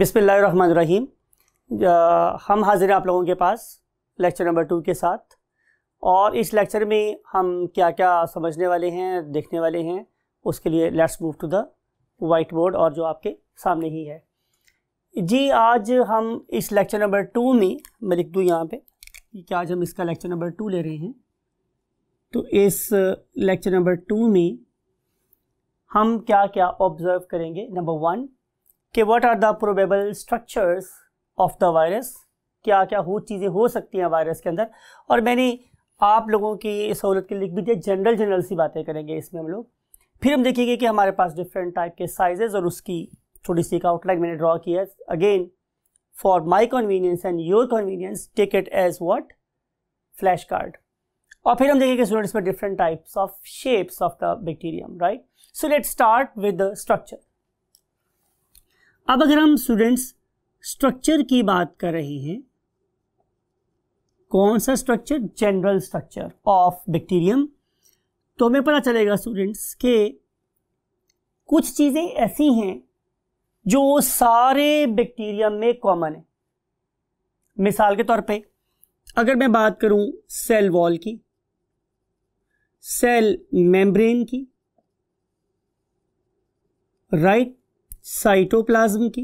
रहीम हम हाजिर हैं आप लोगों के पास लेक्चर नंबर टू के साथ और इस लेक्चर में हम क्या क्या समझने वाले हैं देखने वाले हैं उसके लिए let's move to the white board और जो आपके सामने ही है जी आज हम इस लेक्चर नंबर टू में मैं लिख दूँ यहाँ पे कि आज हम इसका लेक्चर नंबर टू ले रहे हैं तो इस लेक्चर नंबर टू में हम क्या क्या ऑब्ज़र्व करेंगे नंबर वन कि what are the probable structures of the virus क्या क्या हो चीज़ें हो सकती हैं वायरस के अंदर और मैंने आप लोगों की सहूलत के लिख भी दिया जनरल जनरल सी बातें करेंगे इसमें हम लोग फिर हम देखेंगे कि हमारे पास डिफरेंट टाइप के साइजेज़ और उसकी थोड़ी सी एक आउटलाइन मैंने ड्रॉ किया again for my convenience and your convenience take it as what flash card और फिर हम देखेंगे स्टूडेंट्स में different types of shapes of the bacterium right so let start with the structure अब अगर हम स्टूडेंट्स स्ट्रक्चर की बात कर रहे हैं कौन सा structure general structure of bacterium तो हमें पता चलेगा स्टूडेंट्स के कुछ चीज़ें ऐसी हैं जो सारे बैक्टीरियम में कॉमन है मिसाल के तौर पे अगर मैं बात करूं सेल वॉल की सेल मेम्ब्रेन की राइट साइटोप्लाज्म की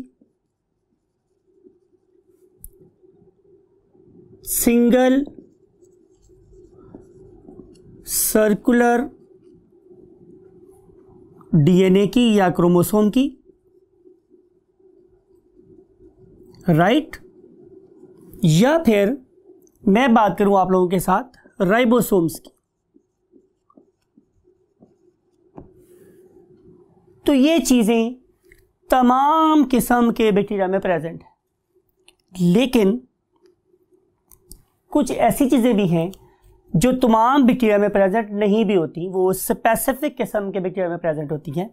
सिंगल सर्कुलर डीएनए की या क्रोमोसोम की राइट या फिर मैं बात करूं आप लोगों के साथ राइबोसोम्स की तो ये चीज़ें तमाम किस्म के बैक्टीरिया में प्रेजेंट है लेकिन कुछ ऐसी चीज़ें भी हैं जो तमाम बैक्टीरिया में प्रेजेंट नहीं भी होती वो स्पेसिफिक किस्म के बैक्टीरिया में प्रेजेंट होती हैं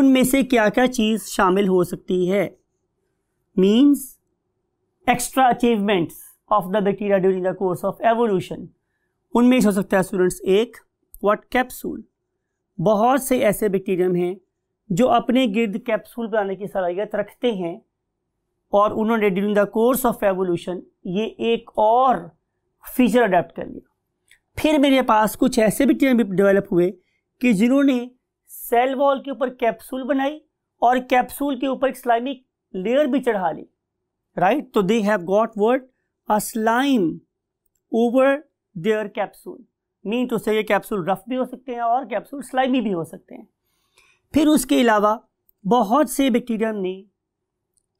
उनमें से क्या क्या चीज़ शामिल हो सकती है means extra achievements of the bacteria during the course of evolution उनमें हो सकता है स्टूडेंट्स एक वॉट कैप्सूल बहुत से ऐसे बैक्टीरियम हैं जो अपने गिर्द कैप्सूल बनाने की सलाहियत रखते हैं और उन्होंने during the course of evolution ये एक और फीचर अडेप्ट कर लिया फिर मेरे पास कुछ ऐसे भी टीम डेवलप हुए कि जिन्होंने सेल वॉल के ऊपर कैप्सूल बनाई और कैप्सूल के ऊपर एक स्लाइमिक लेयर भी चढ़ा ली राइट तो they have got word a slime over their capsule mean तो से ये कैप्सूल रफ भी हो सकते हैं और कैप्सूल स्लाइमी भी हो सकते हैं फिर उसके अलावा बहुत से बैक्टीरियम ने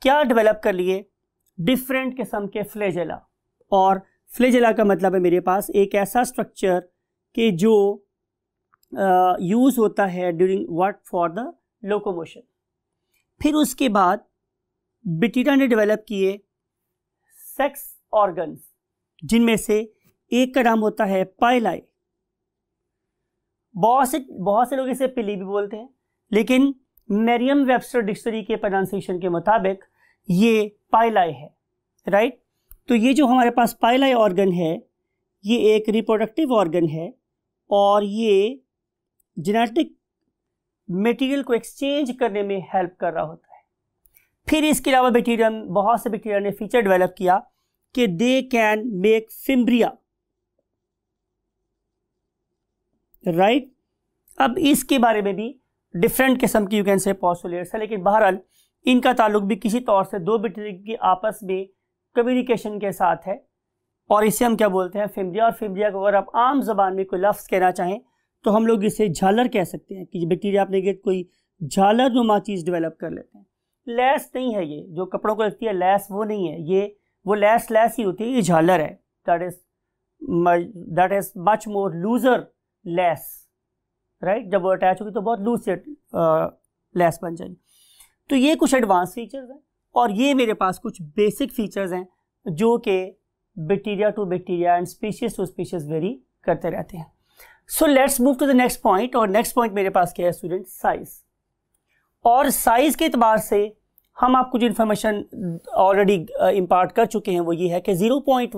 क्या डेवलप कर लिए डिफरेंट किस्म के फ्लेजला और फ्लेजला का मतलब है मेरे पास एक ऐसा स्ट्रक्चर कि जो यूज़ होता है during work for the locomotion फिर उसके बाद बैक्टीरिया ने डेवलप किए सेक्स ऑर्गन्स जिनमें से एक का नाम होता है पाइलाई बहुत से बहुत से लोग इसे पिली भी बोलते हैं लेकिन मेरियम वेबस्टर डिक्शनरी के प्रोनाउंसिएशन के मुताबिक ये पाइलाई है राइट तो ये जो हमारे पास पाइलाई ऑर्गन है ये एक रिप्रोडक्टिव ऑर्गन है और ये जेनेटिक मटेरियल को एक्सचेंज करने में हेल्प कर रहा होता है फिर इसके अलावा बैक्टीरिया बहुत से बैक्टीरिया ने फीचर डेवलप किया कि they can make fimbriae right अब इसके बारे में भी डिफरेंट किस्म की यू कैन से पॉस्टुलेट्स है लेकिन बहरहाल इनका ताल्लुक भी किसी तौर से दो बिटरी की आपस में कम्युनिकेशन के साथ है और इसे हम क्या बोलते हैं फिमजिया और फिमजिया को अगर आप आम जबान में कोई लफ्ज़ कहना चाहें तो हम लोग इसे झालर कह सकते हैं कि बैक्टीरिया अपने गेट कोई झालर नुमा चीज़ डेवलप कर लेते हैं लैस नहीं है ये जो कपड़ों को लगती है लैस वो नहीं है ये वो लैस लैस ही होती है ये झालर है that is that is much more looser less right जब वो अटैच होगी तो बहुत लूज से लेस बन जाएगी तो ये कुछ एडवांस फीचर्स हैं और ये मेरे पास कुछ बेसिक फीचर्स हैं जो कि bacteria to bacteria and species to species vary करते रहते हैं so let's move to the next point और नेक्स्ट पॉइंट मेरे पास क्या है स्टूडेंट साइज और साइज के अतबार से हम आपको जो इन्फॉर्मेशन ऑलरेडी इम्पार्ट कर चुके हैं वो ये है कि 0.1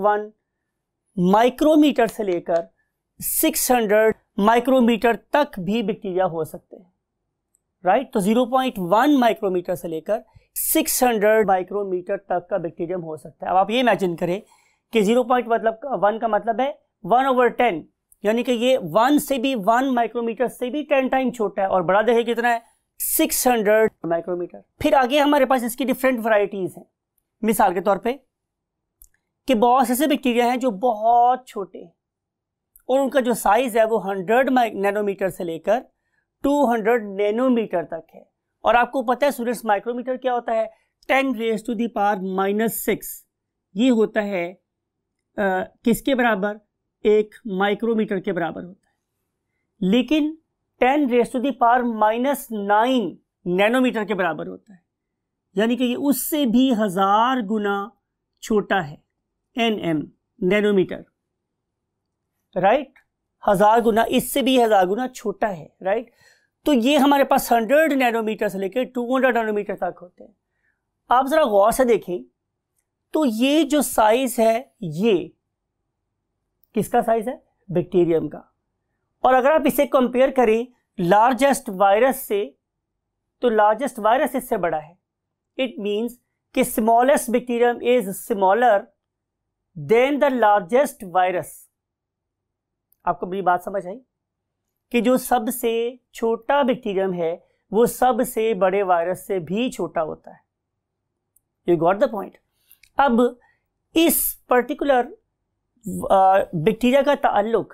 माइक्रोमीटर से लेकर 600 माइक्रोमीटर तक भी बैक्टीरिया हो सकते हैं राइट तो 0.1 माइक्रोमीटर से लेकर 600 माइक्रोमीटर तक का बैक्टीरियम हो सकता है अब आप ये इमेजिन करें कि 0.1 मतलब का मतलब है 1 ओवर 10 यानी कि ये वन से भी वन माइक्रोमीटर से भी टेन टाइम छोटा है और बड़ा देखे कितना है 600 माइक्रोमीटर फिर आगे हमारे पास इसकी डिफरेंट वराइटीज हैं मिसाल के तौर पर कि बहुत ऐसे बैक्टीरिया हैं जो बहुत छोटे हैं और उनका जो साइज़ है वो 100 नैनोमीटर से लेकर 200 नैनोमीटर तक है और आपको पता है स्टूडेंट्स माइक्रोमीटर क्या होता है 10 raise to the power minus six ये होता है आ, किसके बराबर एक माइक्रोमीटर के बराबर होता है लेकिन 10 raise to the power minus nine nanometer के बराबर होता है यानी कि ये उससे भी हज़ार गुना छोटा है एन एम नैनोमीटर राइट हजार गुना इससे भी हजार गुना छोटा है राइट तो ये हमारे पास हंड्रेड नैनोमीटर से लेकर टू हंड्रेड नैनोमीटर तक होते हैं आप ज़रा गौर से देखें तो ये जो साइज है ये किसका साइज है बैक्टीरियम का और अगर आप इसे कंपेयर करें लार्जेस्ट वायरस से तो लार्जेस्ट वायरस इससे बड़ा है इट मींस कि smallest bacterium is smaller than the largest virus आपको मेरी बात समझ आई कि जो सबसे छोटा बैक्टीरियम है वो सबसे बड़े वायरस से भी छोटा होता है यू गॉट द पॉइंट अब इस पर्टिकुलर बैक्टीरिया का ताल्लुक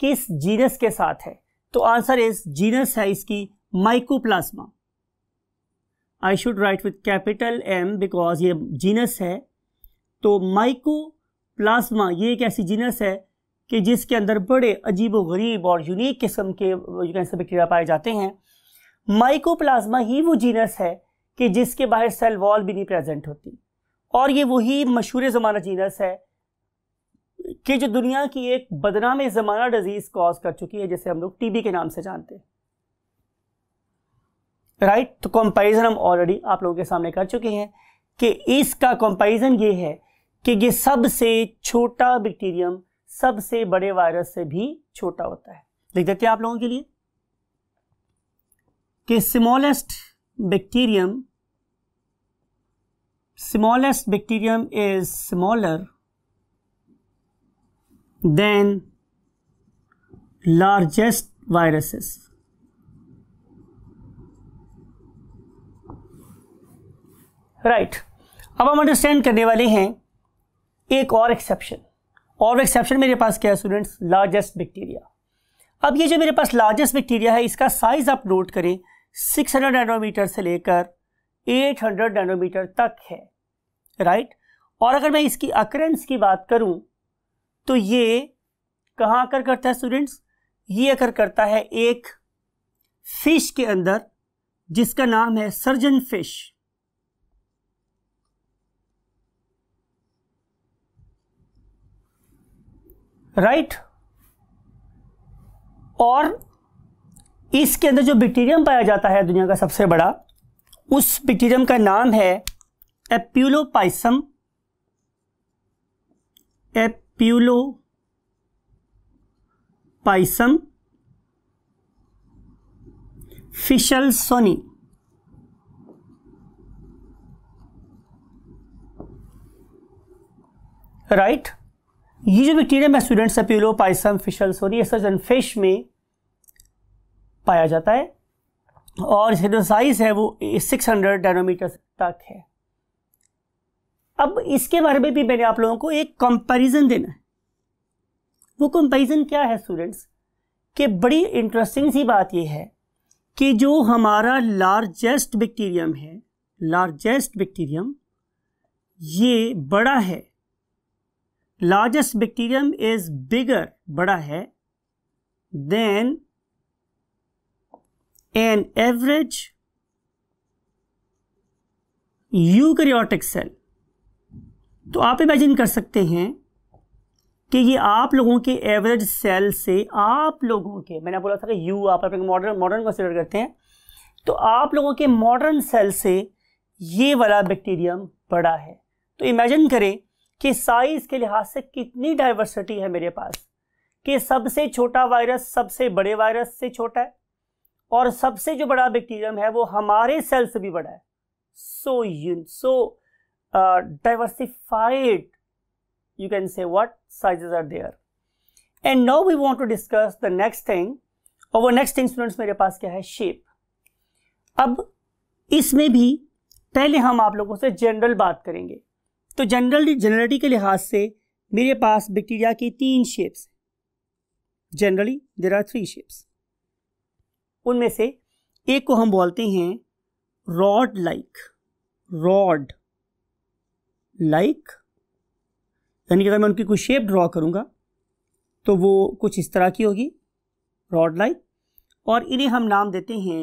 किस जीनस के साथ है तो आंसर इस जीनस है इसकी mycoplasma I should write with capital M because ये जीनस है तो माइको प्लाज्मा ये एक ऐसी जीनस है कि जिसके अंदर बड़े अजीब व गरीब और यूनिक किस्म के यू बैक्टीरिया पाए जाते हैं माइकोप्लाज्मा ही वो जीनस है कि जिसके बाहर सेल वॉल भी नहीं प्रेजेंट होती और ये वही मशहूर ज़माना जीनस है कि जो दुनिया की एक बदनाम ज़माना डिजीज़ कॉज कर चुकी है जैसे हम लोग टीबी के नाम से जानते हैं राइट right? तो कंपैरिजन हम ऑलरेडी आप लोगों के सामने कर चुके हैं कि इसका कंपैरिजन ये है कि ये सबसे छोटा बैक्टीरियम सबसे बड़े वायरस से भी छोटा होता है लिख देते हैं आप लोगों के लिए कि smallest bacterium smallest bacterium is smaller than largest viruses right अब हम अंडरस्टैंड करने वाले हैं एक और एक्सेप्शन और एक्सेप्शन मेरे पास क्या है स्टूडेंट्स लार्जेस्ट बैक्टीरिया अब ये जो मेरे पास लार्जेस्ट बैक्टीरिया है इसका साइज आप नोट करें 600 नैनोमीटर से लेकर 800 नैनोमीटर तक है राइट और अगर मैं इसकी अक्रेंस की बात करूं तो ये कहाँ अकर करता है स्टूडेंट्स ये अकर करता है एक फिश के अंदर जिसका नाम है सर्जन फिश राइट और इसके अंदर जो बैक्टीरियम पाया जाता है दुनिया का सबसे बड़ा उस बैक्टीरियम का नाम है एप्यूलोपाइसम फिशल सोनी राइट right? ये जो बैक्टीरियम मैं students epulopiscium fishelsoni sorry ये फिश में पाया जाता है और इसका जो साइज़ है वो 600 डायनोमीटर तक है अब इसके बारे में भी मैंने आप लोगों को एक कंपैरिजन देना है वो कंपैरिजन क्या है स्टूडेंट्स कि बड़ी इंटरेस्टिंग सी बात यह है कि जो हमारा लार्जेस्ट बैक्टीरियम है लार्जेस्ट बैक्टीरियम ये बड़ा है लार्जेस्ट बैक्टीरियम इज बिगर बड़ा है than an average eukaryotic cell तो आप इमेजिन कर सकते हैं कि ये आप लोगों के एवरेज सेल से आप लोगों के मैंने बोला था कि यू आप अपने मॉडर्न मॉडर्न कंसिडर करते हैं तो आप लोगों के मॉडर्न सेल से ये वाला बैक्टीरियम बड़ा है तो इमेजिन करें कि साइज के लिहाज से कितनी डाइवर्सिटी है मेरे पास कि सबसे छोटा वायरस सबसे बड़े वायरस से छोटा है और सबसे जो बड़ा बैक्टीरियम है वो हमारे सेल से भी बड़ा है so you so diversified you can say what size are there and now we want to discuss the next thing और वो नेक्स्ट थिंग स्टूडेंट्स मेरे पास क्या है शेप अब इसमें भी पहले हम आप लोगों से जनरल बात करेंगे तो जनरली जनरलिटी के लिहाज से मेरे पास बैक्टीरिया की तीन shapes generally there are three shapes उनमें से एक को हम बोलते हैं रॉड लाइक रॉड लाइक यानी कि अगर मैं उनकी कोई शेप ड्रॉ करूंगा तो वो कुछ इस तरह की होगी रॉड लाइक और इन्हें हम नाम देते हैं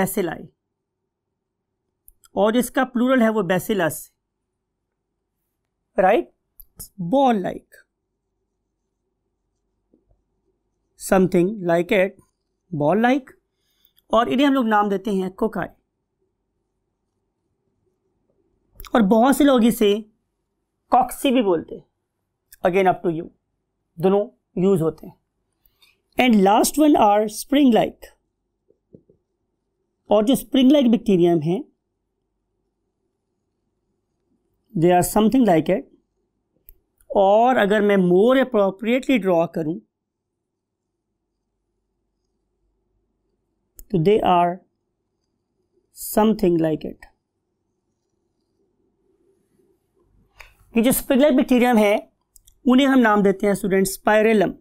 बेसेलाई और इसका प्लूरल है वो bacillus right ball like something like at ball like और इन्हें हम लोग नाम देते हैं कोकाई और बहुत से लोग इसे कॉक्सी भी बोलते हैं अगेन अप टू यू दोनों यूज होते हैं and last one are spring like और जो स्प्रिंग लाइक बैक्टीरियम है they are something like at और अगर मैं मोर अप्रोप्रिएटली ड्रॉ करूं तो they are something like it ये जो स्पिगलर बैक्टीरियम है उन्हें हम नाम देते हैं स्टूडेंट स्पायरेलम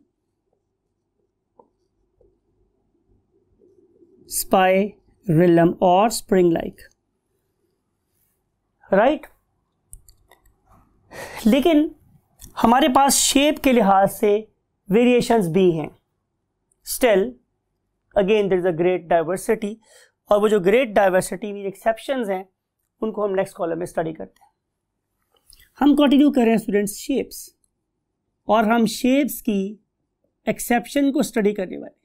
स्पाइरेलम और स्प्रिंग लाइक राइट लेकिन हमारे पास शेप के लिहाज से वेरिएशंस भी हैं still again there is a great diversity और वो जो ग्रेट डाइवर्सिटी में एक्सेप्शन हैं उनको हम नेक्स्ट कॉलम में स्टडी करते हैं हम कंटिन्यू कर रहे हैं स्टूडेंट्स शेप्स और हम शेप्स की एक्सेप्शन को स्टडी करने वाले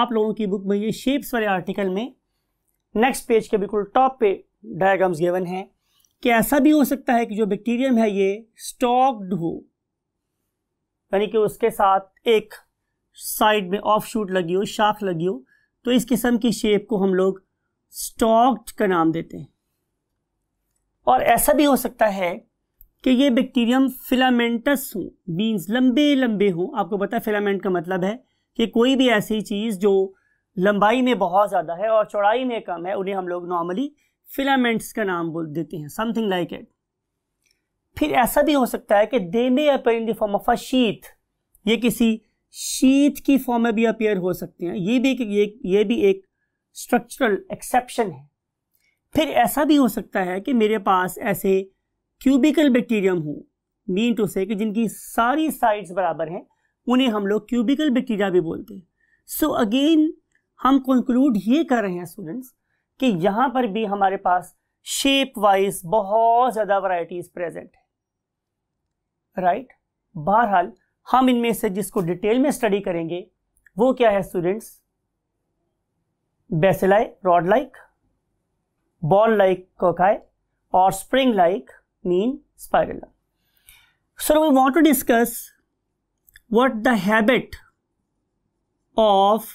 आप लोगों की बुक में ये शेप्स वाले आर्टिकल में नेक्स्ट पेज के बिल्कुल टॉप पे डायग्राम्स गिवन हैं कि ऐसा भी हो सकता है कि जो बैक्टीरियम है ये स्टॉक्ड हो यानी कि उसके साथ एक साइड में ऑफ शूट लगी हो शाख लगी हो तो इस किस्म की शेप को हम लोग स्टॉक्ड का नाम देते हैं और ऐसा भी हो सकता है कि ये बैक्टीरियम फिलामेंटस हो बीन्स लंबे लंबे हों आपको पता है फिलामेंट का मतलब है कि कोई भी ऐसी चीज़ जो लंबाई में बहुत ज़्यादा है और चौड़ाई में कम है उन्हें हम लोग नॉर्मली फिलामेंट्स का नाम बोल देते हैं समथिंग लाइक इट फिर ऐसा भी हो सकता है कि they may appear in the form of a sheath ये किसी शीत की फॉर्म में भी अपेयर हो सकते हैं ये भी एक ये, ये भी एक स्ट्रक्चरल एक्सेप्शन है फिर ऐसा भी हो सकता है कि मेरे पास ऐसे क्यूबिकल बैक्टीरियम हो मीन टू से कि जिनकी सारी साइड्स बराबर हैं उन्हें हम लोग क्यूबिकल बैक्टीरिया भी बोलते हैं सो so अगेन हम कंक्लूड ये कर रहे हैं स्टूडेंट्स कि यहां पर भी हमारे पास शेप वाइज बहुत ज्यादा वराइटीज प्रेजेंट है राइट right? बहरहाल हम इनमें से जिसको डिटेल में स्टडी करेंगे वो क्या है students bacilli rod like ball like cocci और spring like mean spiral so we want to discuss what the habit of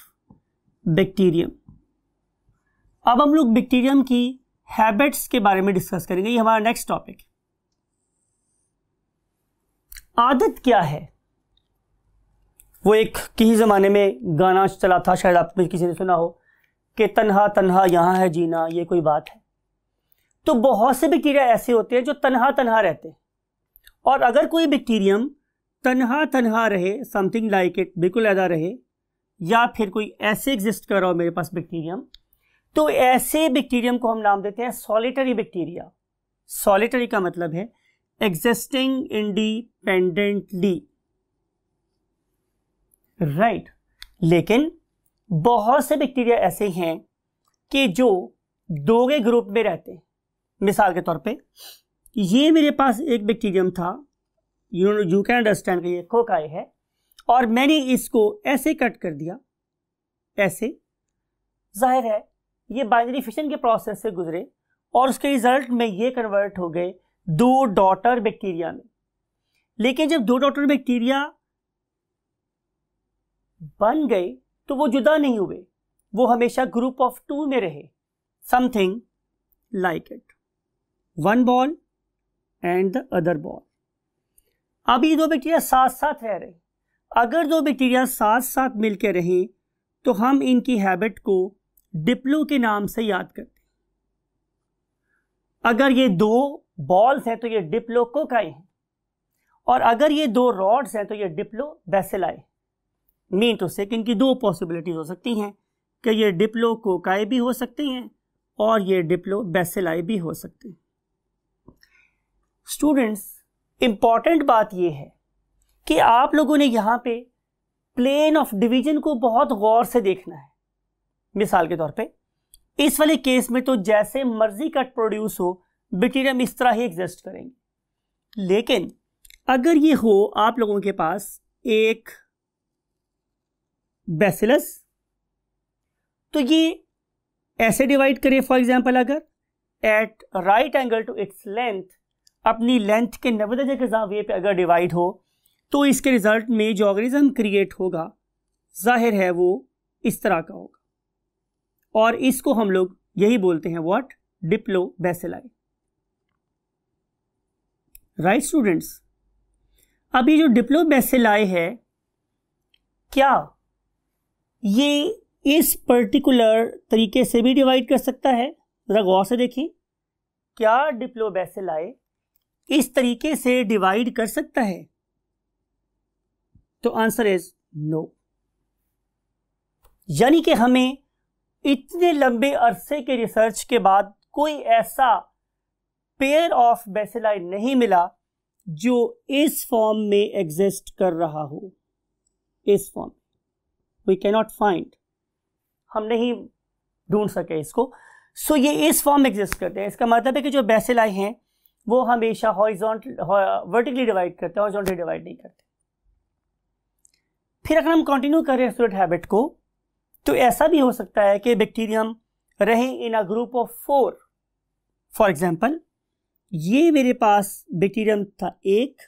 bacterium अब हम लोग बैक्टीरियम की हैबिट्स के बारे में डिस्कस करेंगे ये हमारा नेक्स्ट टॉपिक आदत क्या है वो एक किसी ज़माने में गाना चला था शायद आप में किसी ने सुना हो कि तनहा तनहा यहां है जीना ये कोई बात है तो बहुत से बैक्टीरिया ऐसे होते हैं जो तनहा तनहा रहते हैं और अगर कोई बैक्टीरियम तनहा तनहा रहे समथिंग लाइक इट बिल्कुल अदा रहे या फिर कोई ऐसे एग्जिस्ट कर रहा हो मेरे पास बैक्टीरियम तो ऐसे बैक्टीरियम को हम नाम देते हैं सॉलिटरी बैक्टीरिया सॉलिटरी का मतलब है एग्जिस्टिंग इंडिपेंडेंटली राइट लेकिन बहुत से बैक्टीरिया ऐसे हैं कि जो दोगे ग्रुप में रहते हैं मिसाल के तौर पे ये मेरे पास एक बैक्टीरियम था यू यू कैन अंडरस्टैंड ये कोकाई है और मैंने इसको ऐसे कट कर दिया ऐसे जाहिर है ये बाइनरी फिशन के प्रोसेस से गुजरे और उसके रिजल्ट में ये कन्वर्ट हो गए दो डॉटर बैक्टीरिया में लेकिन जब दो डॉटर बैक्टीरिया बन गए तो वो जुदा नहीं हुए वो हमेशा ग्रुप ऑफ टू में रहे something like it one ball and the other ball अब ये दो बैक्टीरिया साथ साथ रह रहे अगर दो बैक्टीरिया साथ साथ मिलकर रहें तो हम इनकी हैबिट को डिप्लो के नाम से याद करते हैं अगर ये दो बॉल्स हैं तो ये डिप्लो कोकाई हैं और अगर ये दो रॉड्स हैं तो ये डिप्लो बेसिलाई मीन टू से इनकी दो पॉसिबिलिटीज हो सकती हैं कि ये डिप्लो कोकाई भी हो सकती हैं और ये डिप्लो बेसिलाई भी हो सकते हैं स्टूडेंट्स इंपॉर्टेंट बात यह है कि आप लोगों ने यहाँ पे प्लेन ऑफ डिवीजन को बहुत गौर से देखना है मिसाल के तौर पे इस वाले केस में तो जैसे मर्जी कट प्रोड्यूस हो बैक्टीरियम इस तरह ही एग्जिस्ट करेंगे लेकिन अगर ये हो आप लोगों के पास एक बेसिलस तो ये ऐसे डिवाइड करें फॉर एग्जांपल अगर at right angle to its length अपनी लेंथ के नब्बे दर्जे के जाविये पे अगर डिवाइड हो तो इसके रिजल्ट में जो ऑर्गेनिज्म क्रिएट होगा जाहिर है वो इस तरह का होगा और इसको हम लोग यही बोलते हैं what diplobacilli right students अब ये जो डिप्लो बेसेलाई है क्या ये इस पर्टिकुलर तरीके से भी डिवाइड कर सकता है ज़रा गौर से देखिए क्या डिप्लो बेसेलाई इस तरीके से डिवाइड कर सकता है तो आंसर इज नो यानी कि हमें इतने लंबे अरसे के रिसर्च के बाद कोई ऐसा पेयर ऑफ बेसिलाई नहीं मिला जो इस फॉर्म में एग्जिस्ट कर रहा हो इस फॉर्म वी कैनॉट फाइंड हम नहीं ढूंढ सके इसको सो so, ये इस फॉर्म एग्जिस्ट करते हैं इसका मतलब है कि जो बेसिलाई हैं वो हमेशा हॉरिजॉन्टल वर्टिकली डिवाइड करते हैं हॉरिजॉन्टली डिवाइड नहीं करते फिर अगर हम कंटिन्यू करें स्टूडेंट हैबिट को तो ऐसा भी हो सकता है कि बैक्टीरियम रहे in a group of four for example ये मेरे पास बैक्टीरियम था एक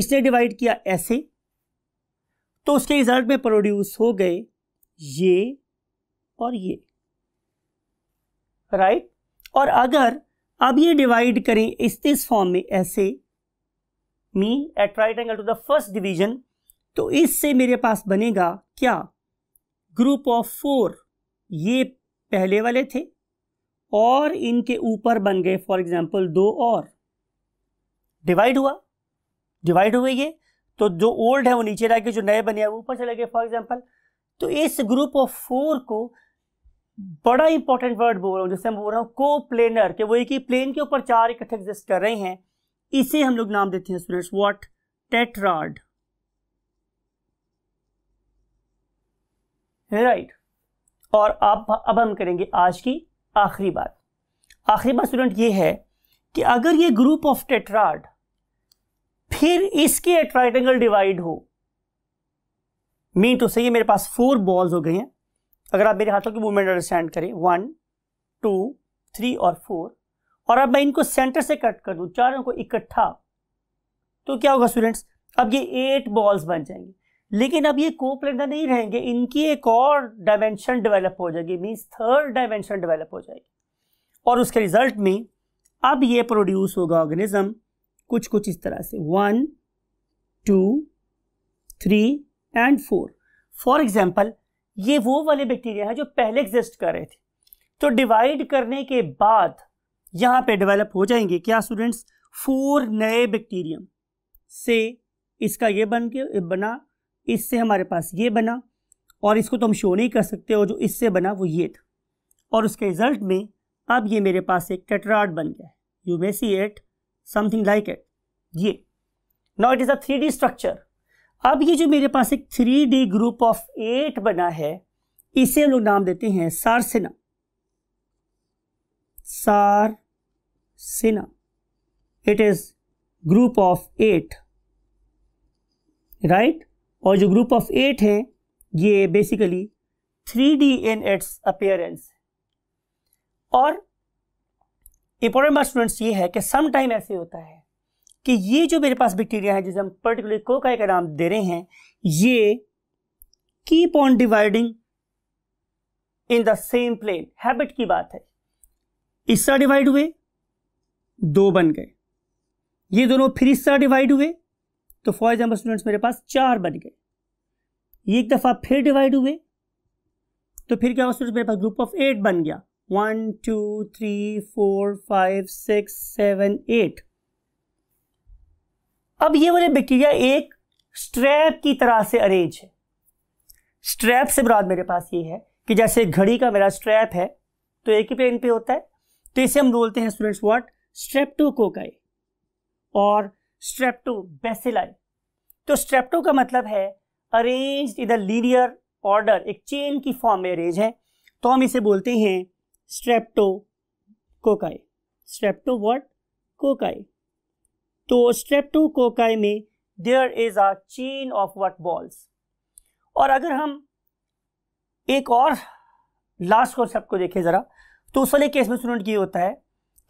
इसने डिवाइड किया ऐसे तो उसके रिजल्ट में प्रोड्यूस हो गए ये और ये राइट और अगर अब ये डिवाइड करें इस इस फॉर्म में ऐसे मी at right angle to the first division तो इससे मेरे पास बनेगा क्या ग्रुप ऑफ फोर ये पहले वाले थे और इनके ऊपर बन गए फॉर एग्जांपल दो और डिवाइड हुआ डिवाइड हुए ये तो जो ओल्ड है वो नीचे रह गए जो नए बने हैं वो ऊपर चले गए फॉर एग्जांपल तो इस ग्रुप ऑफ फोर को बड़ा इंपॉर्टेंट वर्ड बोल रहा हूँ जैसे मैं बोल रहा हूँ को प्लेनर के वो एक ही प्लेन के ऊपर चार इकट्ठे एग्जिस्ट कर रहे हैं इसे हम लोग नाम देते हैं students what tetrad right right. और आप अब हम करेंगे आज की आखिरी बात आखिरी बात स्टूडेंट ये है कि अगर ये ग्रुप ऑफ टेट्राड फिर इसके ट्राइटेंगल डिवाइड हो मीन तो सही है मेरे पास फोर बॉल्स हो गए हैं अगर आप मेरे हाथों की मूवमेंट अंडरस्टैंड करें वन टू थ्री और फोर और अब मैं इनको सेंटर से कट कर दूं चारों को इकट्ठा तो क्या होगा स्टूडेंट्स अब ये एट बॉल्स बन जाएंगे लेकिन अब ये को प्लेनर नहीं रहेंगे इनकी एक और डायमेंशन डेवलप हो जाएगी मीन्स थर्ड डायमेंशन डेवलप हो जाएगी और उसके रिजल्ट में अब ये प्रोड्यूस होगा ऑर्गेनिज्म कुछ कुछ इस तरह से one two three and four for example ये वो वाले बैक्टीरिया हैं जो पहले एग्जिस्ट कर रहे थे तो डिवाइड करने के बाद यहाँ पे डेवलप हो जाएंगे क्या स्टूडेंट्स फोर नए बैक्टीरियम से इसका ये बन के बना इससे हमारे पास ये बना और इसको तो हम शो नहीं कर सकते और जो इससे बना वो ये था और उसके रिजल्ट में अब ये मेरे पास एक टेटराड बन गया है you may see eight something like eight ये now it is a three D structure अब ये जो मेरे पास एक three D group of eight बना है इसे हम लोग नाम देते हैं sarcina sarcina it is group of eight right और जो ग्रुप ऑफ एट हैं ये basically three D in its appearance और इंपॉर्टेंट बात स्टूडेंट्स ये है कि सम टाइम ऐसे होता है कि ये जो मेरे पास बैक्टीरिया है जिसे हम पर्टिकुलर कोकाई का नाम दे रहे हैं ये keep on dividing in the same plane habit की बात है इस तरह डिवाइड हुए दो बन गए ये दोनों फिर इस तरह डिवाइड हुए तो फॉर एग्जाम्पल स्टूडेंट्स मेरे पास चार बन गए एक दफ़ा फिर डिवाइड हुए तो फिर क्या स्टूडेंट्स मेरे पास ग्रुप ऑफ एट बन गया one two three four five six seven eight अब ये वाले बैक्टीरिया एक स्ट्रैप की तरह से अरेंज है स्ट्रैप से बराबर मेरे पास ये है कि जैसे घड़ी का मेरा स्ट्रैप है तो एक ही प्लेन पे होता है तो इसे हम बोलते हैं स्टूडेंट्स व्हाट स्ट्रेप्टोकोकाई और बेसिलाई तो स्ट्रेप्टो का मतलब है arrange in the linear order एक चेन की फॉर्म में अरेंज है तो हम इसे बोलते हैं streptococci strepto what cocci तो स्ट्रेप्टो कोकाई में there is a chain of what balls और अगर हम एक और लास्ट कॉन्सेप्ट को देखें ज़रा तो उस वाले केस में स्टूडेंट ये होता है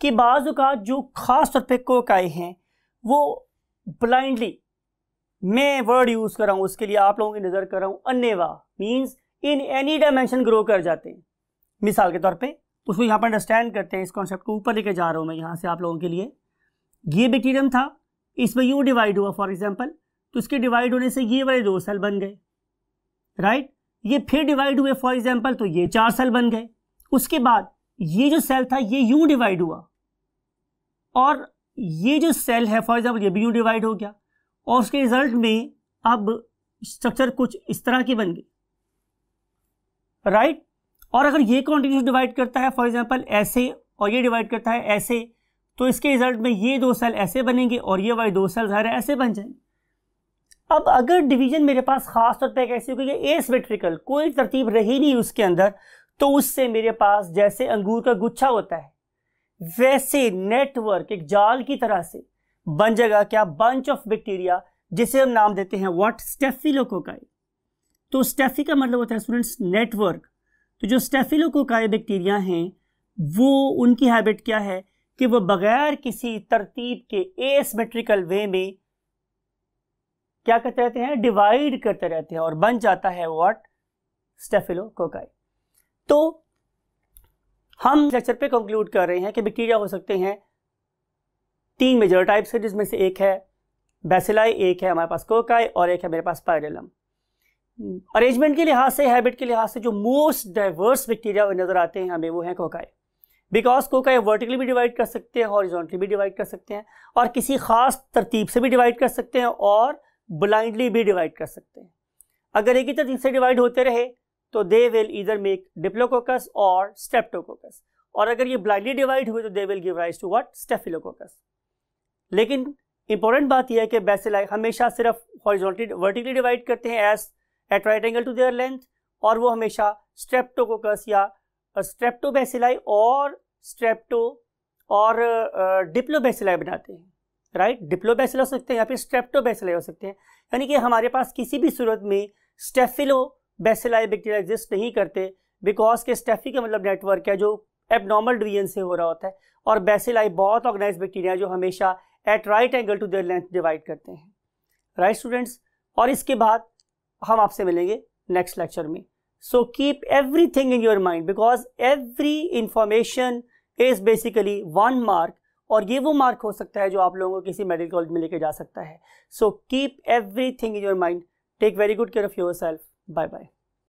कि बाजू का जो ख़ास तौर पर कोकाई हैं वो ब्लाइंडली मैं वर्ड यूज़ कर रहा हूँ उसके लिए आप लोगों की नज़र कर रहा हूँ anyway means in any dimension grow कर जाते हैं मिसाल के तौर पे उसको यहाँ पर अंडरस्टैंड करते हैं इस कॉन्सेप्ट को ऊपर लेके जा रहा हूँ मैं यहाँ से आप लोगों के लिए ये बैक्टीरियम था इसमें यू डिवाइड हुआ फॉर एग्जाम्पल तो इसके डिवाइड होने से ये वाले दो सेल बन गए राइट right? ये फिर डिवाइड हुए फॉर एग्जाम्पल तो ये चार सेल बन गए उसके बाद ये जो सेल था ये यू डिवाइड हुआ और ये जो सेल है फॉर एग्जाम्पल ये भी यूँ डिवाइड हो गया और उसके रिजल्ट में अब स्ट्रक्चर कुछ इस तरह की बन गई राइट और अगर ये कॉन्टिन्यूस डिवाइड करता है फॉर एग्जाम्पल ऐसे और ये डिवाइड करता है ऐसे तो इसके रिजल्ट में ये दो सेल ऐसे बनेंगे और ये वाई दो सेल ज़ाहिर ऐसे बन जाएंगे अब अगर डिवीजन मेरे पास खास तौर पर कैसे क्योंकि एसमेट्रिकल कोई तरतीब रही नहीं उसके अंदर तो उससे मेरे पास जैसे अंगूर का गुच्छा होता है वैसे नेटवर्क एक जाल की तरह से बन जाएगा क्या बंच ऑफ बैक्टीरिया जिसे हम नाम देते हैं व्हाट स्टेफिलोकोकाई तो स्टेफी का मतलब होता है स्टूडेंट्स नेटवर्क तो जो स्टेफिलोकोकाई बैक्टीरिया हैं वो उनकी हैबिट क्या है कि वो बगैर किसी तरतीब के एसमेट्रिकल वे में क्या करते रहते हैं डिवाइड करते रहते हैं और बन जाता है वॉट स्टेफिलोकोकाई तो हम लेक्चर पे कंक्लूड कर रहे हैं कि बैक्टीरिया हो सकते हैं तीन मेजर टाइप्स है जिसमें से एक है बेसिलाई एक है हमारे पास कोकाई और एक है मेरे पास पायरेलम अरेंजमेंट के लिहाज से हैबिट के लिहाज से जो मोस्ट डाइवर्स बैक्टीरिया नज़र आते हैं हमें वो है कोकाई बिकॉज कोकाई वर्टिकली भी डिवाइड कर सकते हैं हॉरिजॉन्टली भी डिवाइड कर सकते हैं और किसी खास तरतीब से भी डिवाइड कर सकते हैं और ब्लाइंडली भी डिवाइड कर सकते हैं अगर एक ही तरतीब से डिवाइड होते रहे तो दे विल इधर मेक डिप्लोकोकस और स्टेप्टोकोकस और अगर ये ब्लाइंडली डिवाइड हुए तो they will give rise to what staphylococcus लेकिन इंपॉर्टेंट बात यह है कि बेसिलाई हमेशा सिर्फ हॉरिजॉन्टली वर्टिकली डिवाइड करते हैं as at right angle to their length और वो हमेशा स्ट्रेप्टोकोकस या स्ट्रेप्टोबैसिलाई और स्ट्रेप्टो और डिप्लोबैसिलाई बनाते हैं राइट डिप्लोबैसिला हो सकते हैं या फिर स्ट्रेप्टोबैसिलाई हो सकते हैं यानी कि हमारे पास किसी भी सूरत में स्टेफिलो बेसिलाई बैक्टीरिया एग्जिस्ट नहीं करते बिकॉज के स्टेफी का मतलब नेटवर्क है जो एबनॉर्मल डिवीजन से हो रहा होता है और बेसिलाई बहुत ऑर्गेनाइज बैक्टीरिया जो हमेशा at right angle to their length divide करते हैं राइट स्टूडेंट्स और इसके बाद हम आपसे मिलेंगे नेक्स्ट लेक्चर में so keep everything in your mind because every information is basically one mark और ये वो मार्क हो सकता है जो आप लोगों को किसी मेडिकल कॉलेज में लेके जा सकता है so keep everything in your mind take very good care of yourself Bye bye.